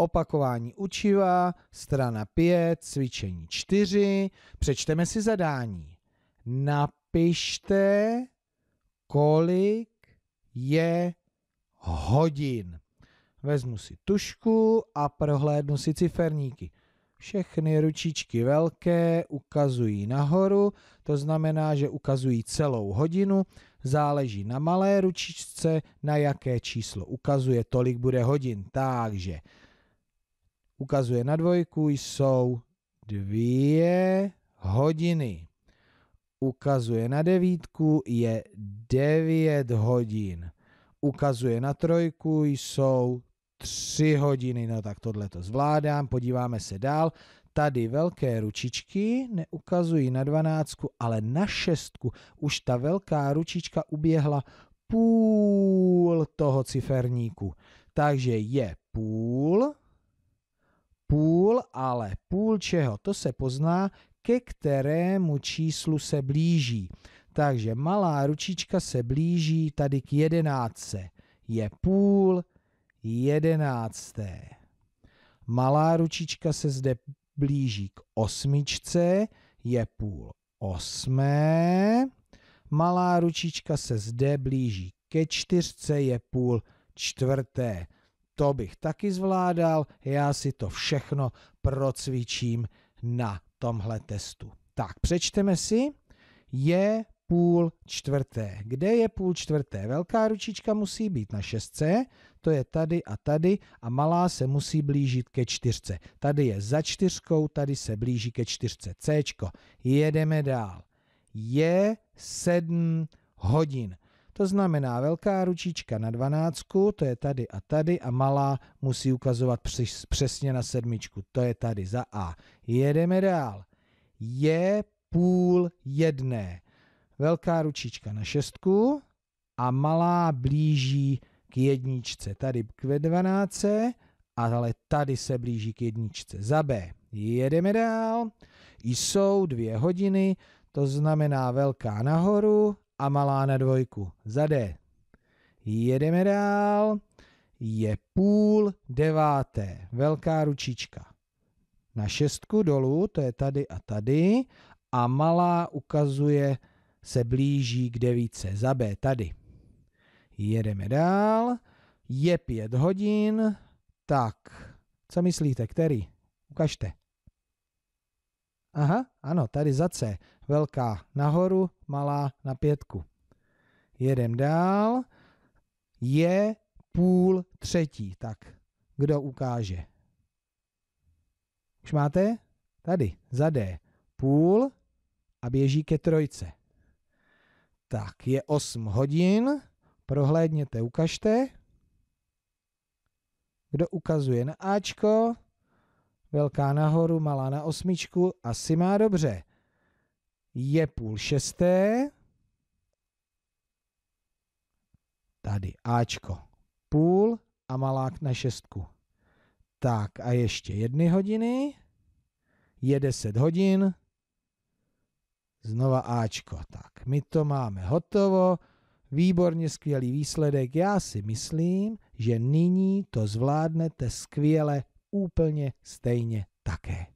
opakování učiva, strana 5, cvičení 4. Přečteme si zadání. Napište, kolik je hodin. Vezmu si tušku a prohlédnu si ciferníky. Všechny ručičky velké ukazují nahoru, to znamená, že ukazují celou hodinu. Záleží na malé ručičce, na jaké číslo ukazuje, tolik bude hodin. Takže ukazuje na dvojku, jsou dvě hodiny. Ukazuje na devítku, je devět hodin. Ukazuje na trojku, jsou tři hodiny. No tak tohle to zvládám, podíváme se dál. Tady velké ručičky neukazují na dvanáctku, ale na šestku už ta velká ručička uběhla půl toho ciferníku. Takže je půl Půl, ale půl čeho? To se pozná, ke kterému číslu se blíží. Takže malá ručička se blíží tady k jedenáctce. Je půl jedenácté. Malá ručička se zde blíží k osmičce, je půl osmé. Malá ručička se zde blíží ke čtyřce, je půl čtvrté to bych taky zvládal, já si to všechno procvičím na tomhle testu. Tak, přečteme si. Je půl čtvrté. Kde je půl čtvrté? Velká ručička musí být na šestce, to je tady a tady, a malá se musí blížit ke čtyřce. Tady je za čtyřkou, tady se blíží ke čtyřce. C. Jedeme dál. Je sedm hodin. To znamená, velká ručička na dvanáctku, to je tady a tady, a malá musí ukazovat přesně na sedmičku, to je tady za A. Jedeme dál. Je půl jedné. Velká ručička na šestku a malá blíží k jedničce, tady k dvanáce, ale tady se blíží k jedničce. Za B. Jedeme dál. Jsou dvě hodiny, to znamená velká nahoru a malá na dvojku. Za D. Jedeme dál. Je půl deváté. Velká ručička. Na šestku dolů, to je tady a tady. A malá ukazuje, se blíží k devíce. Za B tady. Jedeme dál. Je pět hodin. Tak, co myslíte, který? Ukažte. Aha, ano, tady za C velká nahoru, malá na pětku. Jedem dál. Je půl třetí. Tak, kdo ukáže? Už máte? Tady, za D. Půl a běží ke trojce. Tak, je 8 hodin. Prohlédněte, ukažte. Kdo ukazuje na Ačko? Velká nahoru, malá na osmičku, asi má dobře. Je půl šesté. Tady Ačko. Půl a malák na šestku. Tak a ještě jedny hodiny. Je deset hodin. Znova Ačko. Tak, my to máme hotovo. Výborně skvělý výsledek. Já si myslím, že nyní to zvládnete skvěle úplně stejně také.